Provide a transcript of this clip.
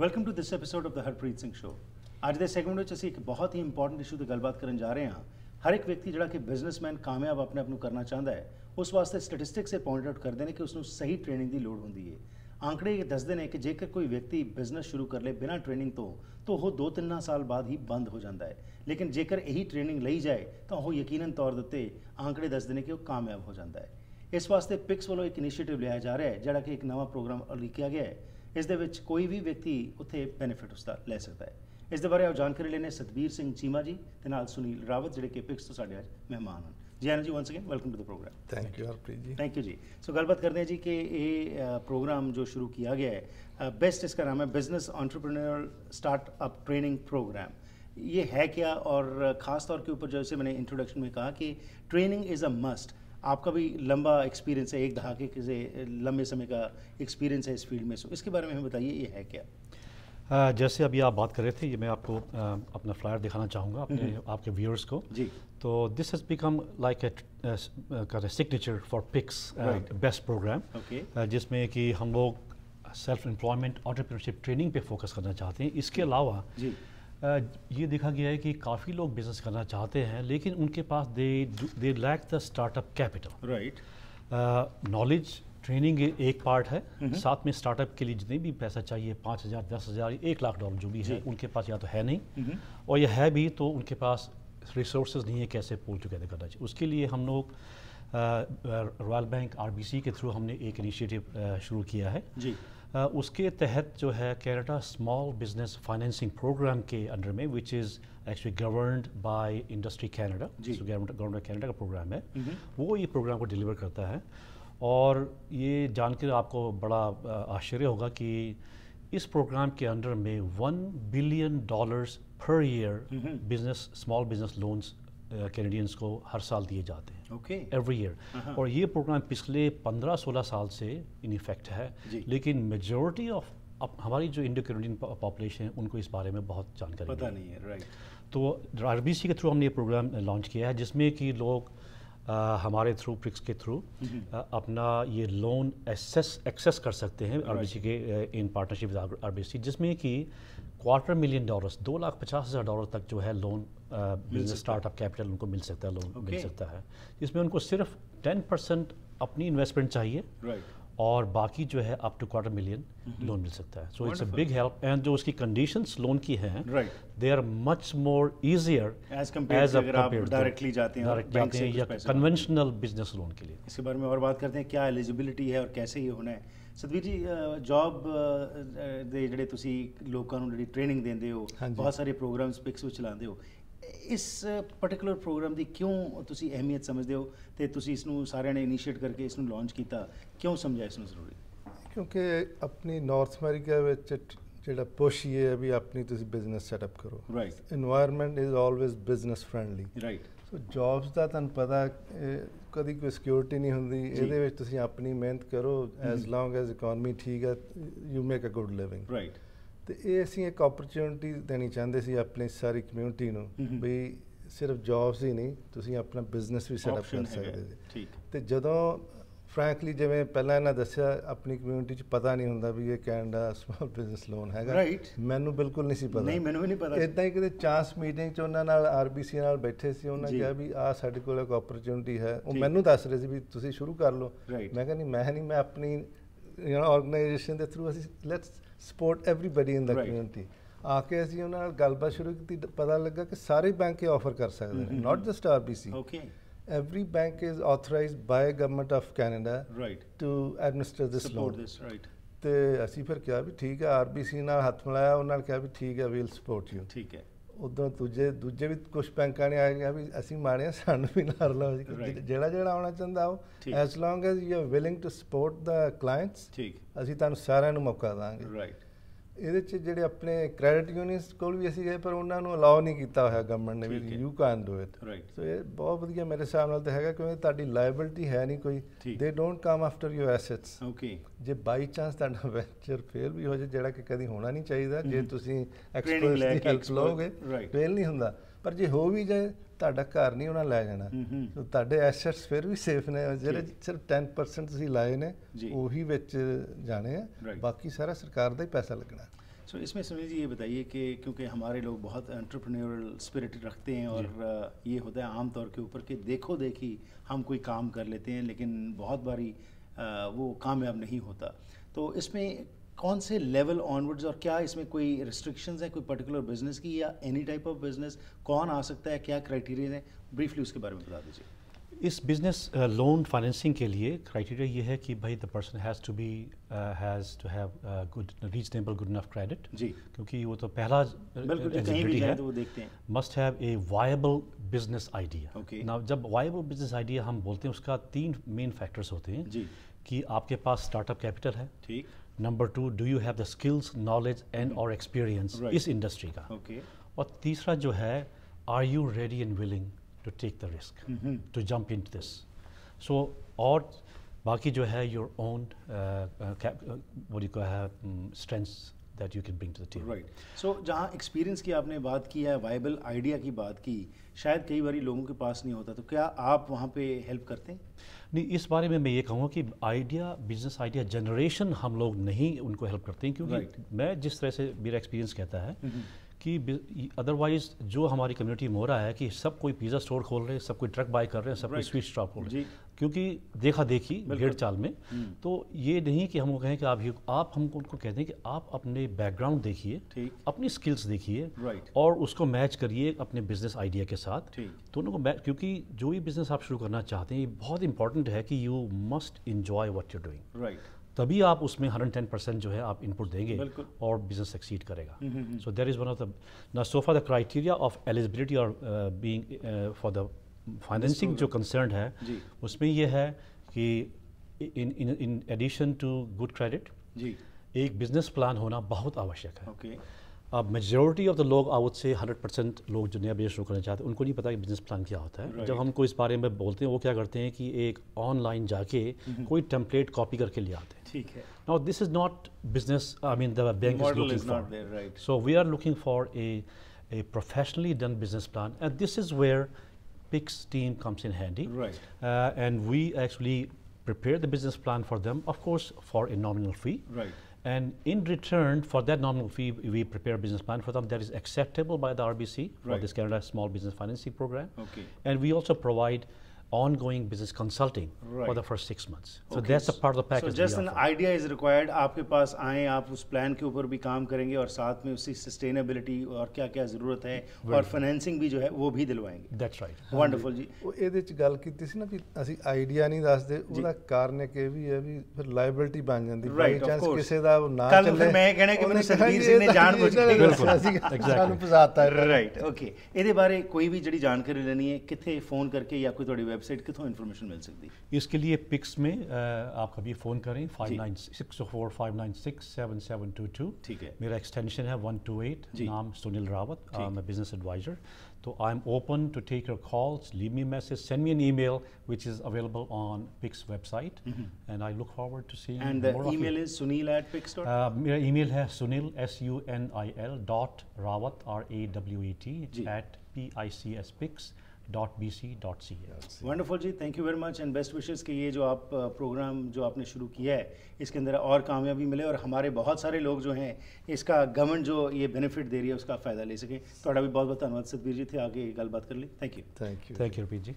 Welcome to this episode of the Harpreet Singh show ਅੱਜ ਦੇ segment ਵਿੱਚ ਅਸੀਂ ਇੱਕ ਬਹੁਤ ਹੀ ਇੰਪੋਰਟੈਂਟ ਇਸ਼ੂ ਤੇ ਗੱਲਬਾਤ ਕਰਨ ਜਾ ਰਹੇ ਹਾਂ ਹਰ ਇੱਕ ਵਿਅਕਤੀ ਜਿਹੜਾ ਕਿ ਬਿਜ਼ਨਸਮੈਨ ਕਾਮਯਾਬ ਆਪਣੇ ਆਪ ਨੂੰ ਕਰਨਾ ਚਾਹੁੰਦਾ ਹੈ ਉਸ ਵਾਸਤੇ ਸਟੈਟਿਸਟਿਕਸ ਇਹ ਪੁਆਇੰਟ ਆਊਟ ਕਰਦੇ ਨੇ ਕਿ ਉਸ ਨੂੰ ਸਹੀ ਟ੍ਰੇਨਿੰਗ ਦੀ ਲੋੜ ਹੁੰਦੀ ਹੈ ਆંકੜੇ ਇਹ ਦੱਸਦੇ ਨੇ ਕਿ ਜੇਕਰ ਕੋਈ ਵਿਅਕਤੀ ਬਿਜ਼ਨਸ ਸ਼ੁਰੂ ਕਰ ਲੇ ਬਿਨਾਂ ਟ੍ਰੇਨਿੰਗ ਤੋਂ ਤਾਂ ਉਹ 2-3 ਸਾਲ ਬਾਅਦ ਹੀ ਬੰਦ ਹੋ ਜਾਂਦਾ ਹੈ ਲੇਕਿਨ ਜੇਕਰ ਇਹੀ ਟ੍ਰੇਨਿੰਗ ਲਈ ਜਾਏ ਤਾਂ ਉਹ ਯਕੀਨਨ ਤੌਰ ਉੱਤੇ ਆંકੜੇ ਦੱਸਦੇ ਨੇ ਕਿ ਉਹ ਕਾਮਯਾਬ ਹੋ ਜਾਂਦਾ ਹੈ ਇਸ ਵਾਸਤੇ ਪਿਕਸ ਵੱਲੋਂ ਇੱਕ ਇਨੀਸ਼ੀਏਟਿਵ ਲਿਆ ਜਾ ਰਿਹਾ ਹੈ ਜਿਹੜਾ ਕਿ ਇੱਕ ਨਵਾਂ ਪ੍ਰੋਗਰਾਮ ਲਿਖਿਆ ਗਿਆ ਹੈ ਇਸ ਦੇ ਵਿੱਚ ਕੋਈ ਵੀ ਵਿਅਕਤੀ ਉੱਥੇ ਬੈਨੀਫਿਟ ਉਸਦਾ ਲੈ ਸਕਦਾ ਹੈ ਇਸ ਦੇ ਬਾਰੇ ਆਪ ਜਾਣਕਾਰੀ ਲੈਣੇ ਸਤਬੀਰ ਸਿੰਘ ਚੀਮਾ ਜੀ ਤੇ ਨਾਲ ਸੁਨੀਲ ਰਾਵਤ ਜਿਹੜੇ ਕਿ ਪਿਕਸ ਤੋਂ ਸਾਡੇ ਅੱਜ ਮਹਿਮਾਨ ਹਨ जी जी once again welcome to the programme thank you Harpreet ji thank you ਜੀ ਸੋ गलबात करते हैं जी कि ये प्रोग्राम जो शुरू किया गया है बेस्ट इसका नाम है business entrepreneur startup training programme ये है क्या और ख़ास तौर के ऊपर जैसे मैंने इंट्रोडक्शन में कहा कि ट्रेनिंग इज़ अ मस्ट आपका भी लंबा एक्सपीरियंस है एक दहाके से लंबे समय का एक्सपीरियंस है इस फील्ड में सो इसके बारे में हमें बताइए ये है क्या जैसे अभी आप बात कर रहे थे ये मैं आपको अपना फ्लायर दिखाना चाहूँगा अपने आपके व्यूअर्स को जी तो this has become like a signature for PICS best programme जिसमें कि हम लोग सेल्फ एम्प्लॉयमेंट ऑन्टरप्रीनरशिप ट्रेनिंग पे फोकस करना चाहते हैं इसके अलावा ये देखा गया है कि काफ़ी लोग बिजनेस करना चाहते हैं लेकिन उनके पास they they lack the startup capital right knowledge training एक पार्ट है हम्म। साथ में स्टार्टअप के लिए जितने भी पैसा चाहिए पाँच हज़ार दस हज़ार एक लाख डॉलर जो भी है उनके पास या तो है नहीं हम्म। और यह है भी तो उनके पास रिसोर्स नहीं है कैसे पूल टुगेदर करना चाहिए उसके लिए हम लोग रॉयल बैंक आर के थ्रू हमने एक इनिशिएटिव शुरू किया है जी आ, उसके तहत जो है Canada small business financing programme के अंडर में which is actually governed by Industry Canada Government of Canada का प्रोग्राम है हम्म। वो ये प्रोग्राम को डिलीवर करता है और ये जानकर आपको बड़ा आश्चर्य होगा कि इस प्रोग्राम के अंडर में one billion dollars per year business small business loans Canadians को हर साल दिए जाते हैं ओके एवरी ईयर और ये प्रोग्राम पिछले 15-16 साल से इन इफेक्ट है लेकिन मेजोरिटी ऑफ हमारी जो इंडो कैनेडियन पॉपुलेशन है उनको इस बारे में बहुत जानकारी पता नहीं है राइट तो आर के थ्रू हमने ये प्रोग्राम लॉन्च किया है जिसमें कि लोग हमारे थ्रू प्रिक्स के थ्रू अपना ये लोन एक्सेस एक्सेस कर सकते हैं आर के इन पार्टनरशिप विद आर जिसमें कि क्वार्टर मिलियन डॉलर्स दो लाख पचास हज़ार डॉलर तक जो है लोन बिजनेस स्टार्टअप कैपिटल उनको मिल सकता है लोन okay. मिल सकता है इसमें उनको सिर्फ टेन परसेंट अपनी इन्वेस्टमेंट चाहिए right. और बाकी जो है up to quarter million loan मिल सकता है so it's a big help and जो उसकी कंडीशंस लोन की हैं they are much more easier as compare directly जाते हैं डायरेक्ट जाते या कन्वेंशनल बिजनेस लोन के लिए इसके बारे में और बात करते हैं क्या एलिजिबिलिटी है और कैसे ये होना है सतबीर जी जॉब ਦੇ ਜਿਹੜੇ ਤੁਸੀਂ ਲੋਕਾਂ ਨੂੰ ਜਿਹੜੀ ਟ੍ਰੇਨਿੰਗ ਦਿੰਦੇ ਹੋ ਬਹੁਤ ਸਾਰੇ ਪ੍ਰੋਗਰਾਮਸ ਪਿਕਸ ਵਿੱਚ ਚਲਾਉਂਦੇ ਹੋ ਇਸ ਪਾਰਟਿਕੂਲਰ ਪ੍ਰੋਗਰਾਮ ਦੀ ਕਿਉਂ ਤੁਸੀਂ ਅਹਿਮੀਅਤ ਸਮਝਦੇ ਹੋ ਤੇ ਤੁਸੀਂ ਇਸ ਨੂੰ ਸਾਰਿਆਂ ਨੇ ਇਨੀਸ਼ੀਏਟ ਕਰਕੇ ਇਸ ਨੂੰ ਲਾਂਚ ਕੀਤਾ ਕਿਉਂ ਸਮਝਿਆ ਇਸ ਨੂੰ ਜ਼ਰੂਰੀ ਕਿਉਂਕਿ ਆਪਣੀ ਨਾਰਥ ਅਮਰੀਕਾ ਵਿੱਚ ਜਿਹੜਾ ਪੁਸ਼ ਇਹ ਹੈ ਵੀ ਆਪਣੀ ਤੁਸੀਂ ਬਿਜ਼ਨਸ ਸੈਟਅਪ ਕਰੋ right environment is always business friendly right so jobs ਦਾ ਤੁਹਾਨੂੰ ਪਤਾ ਕਦੀ ਕੋਈ ਸਿਕਿਉਰਿਟੀ ਨਹੀਂ ਹੁੰਦੀ ਇਹਦੇ ਵਿੱਚ ਤੁਸੀਂ ਆਪਣੀ ਮਿਹਨਤ ਕਰੋ ਐਸ ਲੌਂਗ ਐਸ ਇਕਨੋਮੀ ਠੀਕ ਹੈ you make a good living right ਤੇ ਇਹ ਅਸੀਂ ਇੱਕ ਓਪਰਚ्युनिटी ਦੇਣੀ ਚਾਹੁੰਦੇ ਸੀ ਆਪਣੀ ਸਾਰੀ ਕਮਿਊਨਿਟੀ ਨੂੰ ਵੀ ਸਿਰਫ ਜੌਬਸ ਹੀ ਨਹੀਂ ਤੁਸੀਂ ਆਪਣਾ ਬਿਜ਼ਨਸ ਵੀ ਸੈਟਅਪ ਕਰ ਸਕਦੇ ਜੀ ਠੀਕ ਤੇ ਜਦੋਂ ਫ੍ਰੈਂਕਲੀ ਜਿਵੇਂ ਪਹਿਲਾਂ ਇਹਨਾਂ ਦੱਸਿਆ ਆਪਣੀ ਕਮਿਊਨਿਟੀ 'ਚ ਪਤਾ ਨਹੀਂ ਹੁੰਦਾ ਵੀ ਇਹ ਕੈਨੇਡਾ ਸਮਾਲ ਬਿਜ਼ਨਸ ਲੋਨ ਹੈਗਾ ਮੈਨੂੰ ਬਿਲਕੁਲ ਨਹੀਂ ਸੀ ਪਤਾ ਨਹੀਂ ਮੈਨੂੰ ਵੀ ਨਹੀਂ ਪਤਾ ਇਦਾਂ ਹੀ ਕਿਤੇ ਚਾਂਸ ਮੀਟਿੰਗ 'ਚ ਉਹਨਾਂ ਨਾਲ ਆਰਬੀਸੀ ਨਾਲ ਬੈਠੇ ਸੀ ਉਹਨਾਂ ਕਿਹਾ ਵੀ ਆ ਸਾਡੇ ਕੋਲ ਇੱਕ ਓਪਰਚ्युनिटी ਹੈ ਉਹ ਮੈਨੂੰ ਦੱਸ ਰਹੇ ਸੀ ਵੀ ਤੁਸੀਂ ਸ਼ੁਰੂ ਕਰ ਲਓ ਮੈਂ ਕਹਿੰਦੀ ਮੈਂ ਨਹੀਂ ਮੈਂ ਆਪਣੀ ਯੂ نو ਆਰਗੇਨਾਈਜੇਸ਼ਨ ਦੇ ਥਰੂ ਅਸੀਂ let's support everybody in the community ਆ ਕੇ ਅਸੀਂ ਉਹਨਾਂ ਨਾਲ ਗੱਲਬਾਤ ਸ਼ੁਰੂ ਕੀਤੀ ਪਤਾ ਲੱਗਾ ਕਿ ਸਾਰੇ ਬੈਂਕ ਇਹ ਆਫਰ ਕਰ ਸਕਦੇ ਨੇ not just RBC okay every bank is authorized by government of Canada right to administer this loan support this right ਤੇ ਅਸੀਂ ਫਿਰ ਕਿਹਾ ਵੀ ਠੀਕ ਹੈ ਆਰਬੀਸੀ ਨਾਲ ਹੱਥ ਮਿਲਾਇਆ ਉਹਨਾਂ ਨੇ ਕਿਹਾ ਵੀ ਠੀਕ ਹੈ ਵੀਲ ਸਪੋਰਟ ਯੂ ਠੀਕ ਹੈ ਉਦੋਂ ਦੂਜੇ ਦੂਜੇ ਵੀ ਕੁਝ ਬੈਂਕਾਂ ਨੇ ਆ ਗਿਆ ਵੀ ਅਸੀਂ ਮਾਰੇ ਸਾਨੂੰ ਵੀ ਨਾ ਲਓ ਜਿਹੜਾ ਜਿਹੜਾ ਆਉਣਾ ਚਾਹੁੰਦਾ ਉਹ as long as you are willing to support the clients ਠੀਕ ਅਸੀਂ ਤੁਹਾਨੂੰ ਸਾਰਿਆਂ ਨੂੰ ਮੌਕਾ ਦਾਂਗੇ ਰਾਈਟ ਇਹਦੇ ਚ ਜਿਹੜੇ ਆਪਣੇ ਕ੍ਰੈਡਿਟ ਯੂਨੀਅਨਸ ਕੋਲ ਵੀ ਅਸੀਂ ਗਏ ਪਰ ਉਹਨਾਂ ਨੂੰ ਅਲਾਉ ਨਹੀਂ ਕੀਤਾ ਹੋਇਆ ਗਵਰਨਮੈਂਟ ਨੇ ਵੀ you can do it so ਇਹ ਬਹੁਤ ਵਧੀਆ ਮੇਰੇ ਹਿਸਾਬ ਨਾਲ ਤਾਂ ਹੈਗਾ ਕਿਉਂਕਿ ਤੁਹਾਡੀ ਲਾਇਬਿਲਟੀ ਹੈ ਨਹੀਂ ਕੋਈ they don't come after your assets okay ਜੇ ਬਾਈ ਚਾਂਸ ਤੁਹਾਡਾ ਵੈਂਚਰ ਫੇਲ ਵੀ ਹੋ ਜਾਏ ਜਿਹੜਾ ਕਿ ਕਦੀ ਹੋਣਾ ਨਹੀਂ ਚਾਹੀਦਾ ਜੇ ਤੁਸੀਂ ਐਕਸਪਰਟਸ ਦੀ ਹੈਲਪ ਲਓਗੇ ਫੇਲ ਨਹੀਂ ਹੁੰਦਾ ਪਰ ਜੇ ਹੋ ਵੀ ਜਾਏ ਤੁਹਾਡਾ ਘਰ ਨਹੀਂ ਉਹਨਾਂ ਲੈ ਜਾਣਾ ਸੋ ਤੁਹਾਡੇ ਐਸੈਟਸ ਫਿਰ ਵੀ ਸੇਫ ਨੇ ਜਿਹੜੇ ਸਿਰਫ 10% ਤੁਸੀਂ ਲਾਏ ਨੇ ਉਹੀ ਵਿੱਚ ਜਾਣੇ ਆ ਬਾਕੀ ਸਾਰਾ ਸਰਕਾਰ ਦਾ ਹੀ ਪੈਸਾ ਲੱਗਣਾ सो so, इसमें सुनील जी ये बताइए कि क्योंकि हमारे लोग बहुत एंट्रप्रनोरल स्पिरिट रखते हैं और ये होता है आम तौर के ऊपर कि देखो देखी हम कोई काम कर लेते हैं लेकिन बहुत बारी वो कामयाब नहीं होता तो इसमें कौन से लेवल ऑनवर्ड्स और क्या इसमें कोई रिस्ट्रिक्शंस हैं कोई पर्टिकुलर बिजनेस की या एनी टाइप ऑफ बिजनेस कौन आ सकता है क्या क्राइटेरिया है ब्रीफली उसके बारे में बता दीजिए इस बिजनेस लोन फाइनेंसिंग के लिए क्राइटेरिया ये है कि भाई the person has to be has to have good reasonable good enough credit जी क्योंकि वो तो पहला uh, है तो वो देखते हैं must have a viable business idea ना जब वायबल बिजनेस आइडिया हम बोलते हैं उसका तीन मेन फैक्टर्स होते हैं जी कि आपके पास स्टार्टअप कैपिटल है ठीक number two do you have the skills knowledge and और एक्सपीरियंस इस इंडस्ट्री का okay. और तीसरा जो है are you ready and willing to take the risk to jump in this so और बाकी जो है your own strengths that you can bring to the table right so जहाँ एक्सपीरियंस की आपने बात की है वाइबल आइडिया की बात की शायद कई बार लोगों के पास नहीं होता तो क्या आप वहाँ पे हेल्प करते हैं नहीं इस बारे में मैं ये कहूँगा कि आइडिया बिजनेस आइडिया जनरेशन हम लोग नहीं उनको हेल्प करते हैं क्योंकि right. मैं जिस तरह से मेरा एक्सपीरियंस कहता है कि अदरवाइज जो हमारी कम्युनिटी में हो रहा है कि सब कोई पिज़्ज़ा स्टोर खोल रहे हैं सब कोई ट्रक बाय कर रहे हैं सब right. कोई स्वीट शॉप खोल रहे हैं क्योंकि देखा देखी भेड़ चाल में हम्म। तो ये नहीं कि हम कहें कि आप ये आप हमको उनको कहते हैं कि आप अपने बैकग्राउंड देखिए अपनी स्किल्स देखिए right. और उसको मैच करिए अपने बिजनेस आइडिया के साथ दोनों तो को क्योंकि जो भी बिजनेस आप शुरू करना चाहते हैं ये बहुत इंपॉर्टेंट है कि you must enjoy what you're doing right तभी आप उसमें हंड्रेड टेन परसेंट जो है आप इनपुट देंगे और बिजनेस सक्सीड करेगा so there is one of the ना so for the criteria of eligibility और बींग फॉर द फाइनेंसिंग जो कंसर्न है उसमें यह है कि in in in addition to good credit एक बिजनेस प्लान होना बहुत आवश्यक है okay. मेजोरिटी ऑफ द लोग I would say hundred percent लोग जो नया बिजनेस शुरू करना चाहते हैं उनको नहीं पता कि बिजनेस प्लान क्या होता है right. जब हमको इस बारे में बोलते हैं वो क्या करते हैं कि एक ऑनलाइन जाके mm-hmm. कोई टेम्पलेट कॉपी करके ले आते हैं ठीक है now this is not business I mean the bank is looking for so we are looking for a a professionally done business plan and this is where PICS team comes in handy and we actually prepare the business plan for them of course for a nominal fee And in return for that nominal fee, we prepare a business plan for them that is acceptable by the RBC right. for this Canada Small Business Financing Program. Okay. And we also provide ongoing business consulting right. for the first six months. So okay. that's a part of the package. So just an idea is required. आपके पास आएं आप उस plan के ऊपर भी काम करेंगे और साथ में उसी sustainability और क्या क्या जरूरत है Very और financing भी जो है वो भी दिलवाएंगे दैट्स राइट वंडरफुल जी ਇਹਦੇ ਚ ਗੱਲ ਕੀਤੀ ਸੀ ਨਾ ਵੀ ਅਸੀਂ ਆਈਡੀਆ ਨਹੀਂ ਦੱਸਦੇ ਉਹਦਾ ਕਾਰਨ ਇਹ ਕਿ ਵੀ ਹੈ ਵੀ ਫਿਰ ਲਾਇਬਿਲਿਟੀ ਬਣ ਜਾਂਦੀ ਬਾਈ ਚਾਂਸ ਕਿਸੇ ਦਾ ਨਾ ਚੱਲੇ ਕੱਲ ਫਿਰ ਮੈਂ ਕਹਿਣਾ ਕਿ ਮੈਨੂੰ ਸਰਵੀਰ ਸਿੰਘ ਨੇ ਜਾਣ ਬੁੱਝ ਕੇ ਬਿਲਕੁਲ ਅਸੀਂ ਸਾਨੂੰ ਫਸਾਤਾ Right. ਓਕੇ ਇਹਦੇ ਬਾਰੇ ਕੋਈ ਵੀ ਜਿਹੜੀ ਜਾਣਕਾਰੀ ਲੈਣੀ ਹੈ ਕਿੱਥੇ ਫੋਨ ਕਰਕੇ ਜਾਂ ਕੋਈ ਤੁਹਾਡੀ वेबसाइट ਵੈਬਸਾਈਟ इन्फॉर्मेशन तो मिल सकती है इसके लिए पिक्स में आप कभी फ़ोन करें five nine six four five nine six seven seven two two ठीक है मेरा एक्सटेंशन है वन टू एट नाम Sunil Rawat I am business advisor तो I am open to take your calls leave me message send me an email which is available on PICS website and I look forward to see and email is sunil at pix. Uh, मेरा email है Sunil S U N I L dot Rawat R A W E T at P I C S PICS dot dot B C C wonderful जी thank you very much and best विशेष कि ये जो आप programme uh, जो आपने शुरू किया है इसके अंदर और कामयाबी मिले और हमारे बहुत सारे लोग जो हैं इसका गवर्नमेंट जो ये बेनिफिट दे रही है उसका फ़ायदा ले सकें थोड़ा भी बहुत बहुत धन्यवाद सतबीर जी थे आगे गलबात कर ली thank you thank you thank you रपीत जी